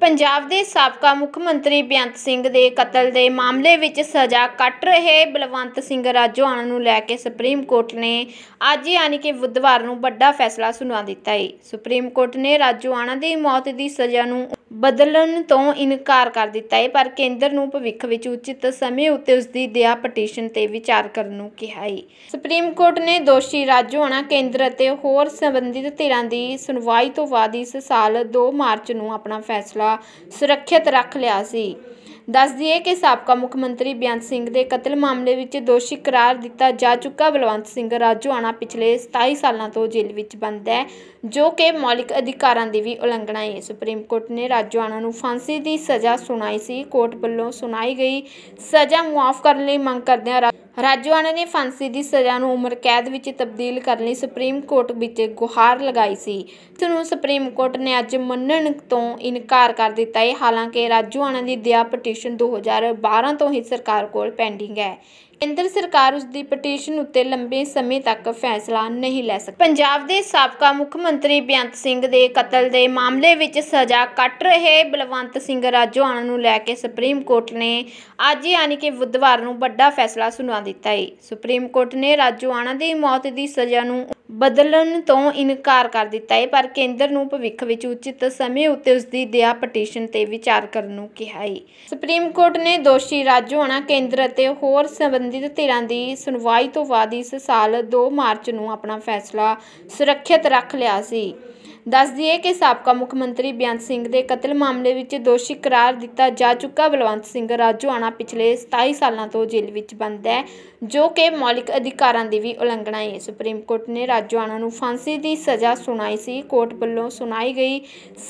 ਪੰਜਾਬ ਦੇ ਸਾਬਕਾ ਮੁੱਖ ਮੰਤਰੀ ਬਿਆੰਤ ਸਿੰਘ ਦੇ ਕਤਲ ਦੇ ਮਾਮਲੇ ਵਿੱਚ ਸਜ਼ਾ ਕੱਟ ਰਹੇ ਬਲਵੰਤ ਸਿੰਘ ਰਾਜੋਆਣਾ ਨੂੰ ਲੈ ਕੇ ਸੁਪਰੀਮ ਕੋਰਟ ਨੇ ਅੱਜ ਯਾਨੀ ਕਿ ਬੁੱਧਵਾਰ ਨੂੰ ਵੱਡਾ ਫੈਸਲਾ ਸੁਣਾ ਦਿੱਤਾ ਹੈ ਸੁਪਰੀਮ ਕੋਰਟ ਨੇ ਰਾਜੋਆਣਾ ਦੀ ਮੌਤ ਦੀ ਸਜ਼ਾ ਨੂੰ ਬਦਲਣ ਤੋਂ ਇਨਕਾਰ ਕਰ ਦਿੱਤਾ ਹੈ ਪਰ ਕੇਂਦਰ ਨੂੰ ਭਵਿੱਖ ਵਿੱਚ ਉਚਿਤ ਸਮੇਂ ਉੱਤੇ ਉਸ ਦੀ ਦਯਾ ਪਟੀਸ਼ਨ 'ਤੇ ਵਿਚਾਰ ਕਰਨ ਨੂੰ ਕਿਹਾ ਹੈ ਸੁਪਰੀਮ ਕੋਰਟ ਨੇ ਦੋਸ਼ੀ ਰਾਜੂ ਆਣਾ ਕੇਂਦਰ ਅਤੇ ਹੋਰ ਸੰਬੰਧਿਤ ਧਿਰਾਂ ਦੀ ਸੁਣਵਾਈ ਤੋਂ ਬਾਅਦ ਇਸ ਸਾਲ 2 ਮਾਰਚ ਨੂੰ ਆਪਣਾ ਫੈਸਲਾ ਸੁਰੱਖਿਅਤ ਰੱਖ ਲਿਆ ਸੀ ਦੱਸ ਦਈਏ ਕਿ ਸਾਬਕਾ ਮੁੱਖ ਮੰਤਰੀ ਬਿਆਨ ਸਿੰਘ ਦੇ ਕਤਲ ਮਾਮਲੇ ਵਿੱਚ ਦੋਸ਼ੀ ਕਰਾਰ ਦਿੱਤਾ ਜਾ ਚੁੱਕਾ ਬਲਵੰਤ ਸਿੰਘ ਰਾਜੂਆਣਾ ਪਿਛਲੇ 27 ਸਾਲਾਂ ਤੋਂ ਜੇਲ੍ਹ ਵਿੱਚ ਬੰਦ ਹੈ ਜੋ ਕਿ ਮੌਲਿਕ ਅਧਿਕਾਰਾਂ ਦੀ ਵੀ ਉਲੰਘਣਾ ਹੈ ਸੁਪਰੀਮ ਕੋਰਟ ਨੇ ਰਾਜੂਆਣਾ ਨੂੰ ਫਾਂਸੀ ਦੀ ਸਜ਼ਾ ਸੁਣਾਈ ਸੀ ਕੋਰਟ ਵੱਲੋਂ ਸੁਣਾਈ ਗਈ ਸਜ਼ਾ ਮੁਆਫ ਕਰਨ ਲਈ ਮੰਗ ਕਰਦਿਆਂ ਰਾਜੋਆਣਾ ਨੇ ਫਾਂਸੀ ਦੀ ਸਜ਼ਾ ਨੂੰ ਉਮਰ ਕੈਦ ਵਿੱਚ ਤਬਦੀਲ ਕਰਨ ਲਈ ਸੁਪਰੀਮ ਕੋਰਟ ਵਿੱਚ ਗੁਹਾਰ ਲਗਾਈ ਸੀ ਇਸ ਨੂੰ ਸੁਪਰੀਮ ਕੋਰਟ ਨੇ ਅੱਜ ਮੰਨਣ ਤੋਂ ਇਨਕਾਰ ਕਰ ਦਿੱਤਾ ਹੈ ਹਾਲਾਂਕਿ ਰਾਜੋਆਣਾ ਦੀ ਦਇਆ ਪਟੀਸ਼ਨ 2012 ਤੋਂ ਹੀ ਸਰਕਾਰ ਕੋਲ ਪੈਂਡਿੰਗ ਹੈ ਕੇਂਦਰ ਸਰਕਾਰ ਉਸ ਦੀ ਪਟੀਸ਼ਨ ਉੱਤੇ ਲੰਬੇ ਸਮੇਂ ਤੱਕ ਫੈਸਲਾ ਨਹੀਂ ਲੈ ਸਕਦੀ ਪੰਜਾਬ ਦੇ ਸਾਬਕਾ ਮੁੱਖ ਮੰਤਰੀ ਬਿਆੰਤ ਸਿੰਘ ਦੇ ਕਤਲ ਦੇ ਮਾਮਲੇ ਵਿੱਚ ਸਜ਼ਾ ਕੱਟ ਰਹੇ ਬਲਵੰਤ ਸਿੰਘ ਰਾਜੋਆਣਾ ਨੂੰ ਲੈ ਕੇ ਸੁਪਰੀਮ ਕੋਰਟ ਨੇ ਅੱਜ ਯਾਨੀ ਕਿ ਬੁੱਧਵਾਰ ਨੂੰ ਵੱਡਾ ਫੈਸਲਾ ਸੁਣਾ ਦਿੱਤਾ ਹੈ ਸੁਪਰੀਮ ਕੋਰਟ ਨੇ ਰਾਜੋਆਣਾ ਦੀ ਮੌਤ ਦੀ ਸਜ਼ਾ ਨੂੰ ਬਦਲਣ ਤੋਂ ਇਨਕਾਰ ਕਰ ਦਿੱਤਾ ਹੈ ਪਰ ਕੇਂਦਰ ਨੂੰ ਭਵਿੱਖ ਵਿੱਚ ਉਚਿਤ ਸਮੇਂ ਉੱਤੇ ਉਸ ਦੀ ਦਯਾ ਪਟੀਸ਼ਨ 'ਤੇ ਵਿਚਾਰ ਕਰਨ ਨੂੰ ਕਿਹਾ ਹੈ ਸੁਪਰੀਮ ਕੋਰਟ ਨੇ ਦੋਸ਼ੀ ਹੋਣਾ ਕੇਂਦਰ ਅਤੇ ਹੋਰ ਸੰਬੰਧਿਤ ਧਿਰਾਂ ਦੀ ਸੁਣਵਾਈ ਤੋਂ ਬਾਅਦ ਇਸ ਸਾਲ 2 ਮਾਰਚ ਨੂੰ ਆਪਣਾ ਫੈਸਲਾ ਸੁਰੱਖਿਅਤ ਰੱਖ ਲਿਆ ਸੀ ਦੱਸ ਦਈਏ ਕਿ ਸਾਬਕਾ ਮੁੱਖ ਮੰਤਰੀ ਬੇਅੰਤ ਸਿੰਘ ਦੇ ਕਤਲ ਮਾਮਲੇ ਵਿੱਚ ਦੋਸ਼ੀ ਕਰਾਰ ਦਿੱਤਾ ਜਾ ਚੁੱਕਾ ਬਲਵੰਤ ਸਿੰਘ ਰਾਜੂਆਣਾ ਪਿਛਲੇ 27 ਸਾਲਾਂ ਤੋਂ ਜੇਲ੍ਹ ਵਿੱਚ ਬੰਦ ਹੈ ਜੋ ਕਿ ਮੌਲਿਕ ਅਧਿਕਾਰਾਂ ਦੀ ਵੀ ਉਲੰਘਣਾ ਹੈ ਸੁਪਰੀਮ ਕੋਰਟ ਨੇ ਰਾਜੂਆਣਾ ਨੂੰ ਫਾਂਸੀ ਦੀ ਸਜ਼ਾ ਸੁਣਾਈ ਸੀ ਕੋਰਟ ਵੱਲੋਂ ਸੁਣਾਈ ਗਈ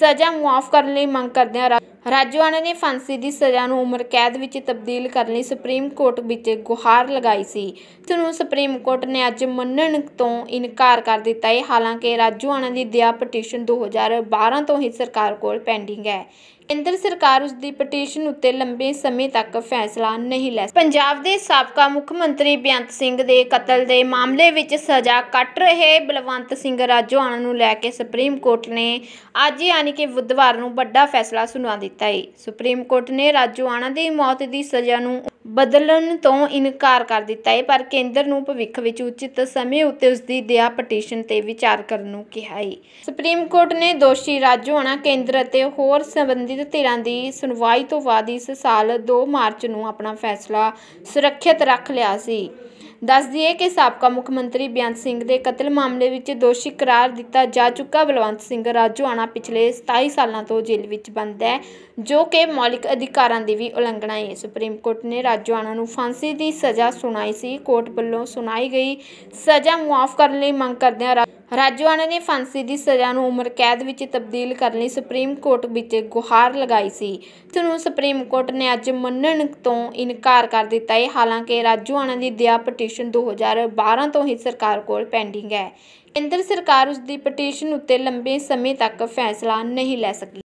ਸਜ਼ਾ ਮੁਆਫ ਕਰਨ ਲਈ ਮੰਗ ਕਰਦਿਆਂ ਰਾਜੂਆਣਾ ਨੇ ਫਾਂਸੀ ਦੀ ਸਜ਼ਾ ਨੂੰ ਉਮਰ ਕੈਦ ਵਿੱਚ ਤਬਦੀਲ ਕਰਨ ਲਈ ਸੁਪਰੀਮ ਕੋਰਟ ਵਿੱਚ ਗੁਹਾਰ ਲਗਾਈ ਸੀ ਤੇ ਨੂੰ ਸੁਪਰੀਮ ਕੋਰਟ ਨੇ ਅੱਜ ਮੰਨਣ ਤੋਂ ਇਨਕਾਰ ਕਰ ਦਿੱਤਾ ਹੈ ਹਾਲਾਂਕਿ ਰਾਜੂਆਣਾ ਦੀ ਦਇਆ ਪਟੀਸ਼ਨ 2012 ਤੋਂ ਹੀ ਸਰਕਾਰ ਕੋਲ ਪੈਂਡਿੰਗ ਹੈ ਕੇਂਦਰ ਸਰਕਾਰ ਉਸ ਦੀ ਪਟੀਸ਼ਨ ਉੱਤੇ ਲੰਬੇ ਸਮੇਂ ਤੱਕ ਫੈਸਲਾ ਨਹੀਂ ਲੈ ਪੰਜਾਬ ਦੇ ਸਾਬਕਾ ਮੁੱਖ ਮੰਤਰੀ ਬਿਆੰਤ ਸਿੰਘ ਦੇ ਕਤਲ ਦੇ ਮਾਮਲੇ ਵਿੱਚ ਸਜ਼ਾ ਕੱਟ ਰਹੇ ਬਲਵੰਤ ਸਿੰਘ ਰਾਜੂਆਣਾ ਨੂੰ ਲੈ ਕੇ ਸੁਪਰੀਮ ਕੋਰਟ ਨੇ ਅੱਜ ਯਾਨੀ ਕਿ ਬੁੱਧਵਾਰ ਨੂੰ ਵੱਡਾ ਫੈਸਲਾ ਸੁਣਾ ਦਿੱਤਾ ਦਿੱਤਾ ਹੈ ਸੁਪਰੀਮ ਕੋਰਟ ਨੇ ਰਾਜੂ ਆਣਾ ਦੀ ਮੌਤ ਦੀ ਸਜ਼ਾ ਨੂੰ ਬਦਲਣ ਤੋਂ ਇਨਕਾਰ ਕਰ ਦਿੱਤਾ ਹੈ ਪਰ ਕੇਂਦਰ ਨੂੰ ਭਵਿੱਖ ਵਿੱਚ ਉਚਿਤ ਸਮੇਂ ਉੱਤੇ ਉਸ ਦੀ ਦਇਆ ਪਟੀਸ਼ਨ ਤੇ ਵਿਚਾਰ ਕਰਨ ਨੂੰ ਕਿਹਾ ਹੈ ਸੁਪਰੀਮ ਕੋਰਟ ਨੇ ਦੋਸ਼ੀ ਰਾਜੂ ਆਣਾ ਕੇਂਦਰ ਅਤੇ ਹੋਰ ਸੰਬੰਧਿਤ ਧਿਰਾਂ ਦੀ ਸੁਣਵਾਈ ਤੋਂ ਬਾਅਦ ਇਸ ਸਾਲ 2 ਮਾਰਚ ਨੂੰ ਆਪਣਾ ਫੈਸਲਾ ਸੁਰੱਖਿਅਤ ਰੱਖ ਲਿਆ ਸੀ ਦੱਸ ਦਈਏ ਕਿ ਸਾਬਕਾ ਮੁੱਖ ਮੰਤਰੀ ਬਿਆਨ ਸਿੰਘ ਦੇ ਕਤਲ ਮਾਮਲੇ ਵਿੱਚ ਦੋਸ਼ੀ ਕਰਾਰ ਦਿੱਤਾ ਜਾ ਚੁੱਕਾ ਬਲਵੰਤ ਸਿੰਘ ਰਾਜੂਆਣਾ ਪਿਛਲੇ 27 ਸਾਲਾਂ ਤੋਂ ਜੇਲ੍ਹ ਵਿੱਚ ਬੰਦ ਹੈ ਜੋ ਕਿ ਮੌਲਿਕ ਅਧਿਕਾਰਾਂ ਦੀ ਵੀ ਉਲੰਘਣਾ ਹੈ ਸੁਪਰੀਮ ਕੋਰਟ ਨੇ ਰਾਜੂਆਣਾ ਨੂੰ ਫਾਂਸੀ ਦੀ ਸਜ਼ਾ ਸੁਣਾਈ ਸੀ ਕੋਰਟ ਵੱਲੋਂ ਸੁਣਾਈ ਗਈ ਸਜ਼ਾ ਮੁਆਫ ਕਰਨ ਲਈ ਮੰਗ ਕਰਦਿਆਂ ਰਾਜੂਆਣਾ ਨੇ ਫਾਂਸੀ ਦੀ ਸਜ਼ਾ ਨੂੰ ਉਮਰ ਕੈਦ ਵਿੱਚ ਤਬਦੀਲ ਕਰਨ ਲਈ ਸੁਪਰੀਮ ਕੋਰਟ ਵਿੱਚ ਗੁਹਾਰ ਲਗਾਈ ਸੀ ਜਿਸ ਨੂੰ ਸੁਪਰੀਮ ਕੋਰਟ ਨੇ ਅੱਜ ਮੰਨਣ ਤੋਂ ਇਨਕਾਰ ਕਰ ਦਿੱਤਾ ਹੈ ਹਾਲਾਂਕਿ ਰਾਜੂਆਣਾ ਦੀ ਦਿਆ ਪਟੀ ਪਟੀਸ਼ਨ 2012 ਤੋਂ ਹੀ ਸਰਕਾਰ ਕੋਲ ਪੈਂਡਿੰਗ ਹੈ ਕੇਂਦਰ ਸਰਕਾਰ ਉਸ ਦੀ ਪਟੀਸ਼ਨ ਉੱਤੇ ਲੰਬੇ ਸਮੇਂ ਤੱਕ ਫੈਸਲਾ ਨਹੀਂ ਲੈ ਸਕੀ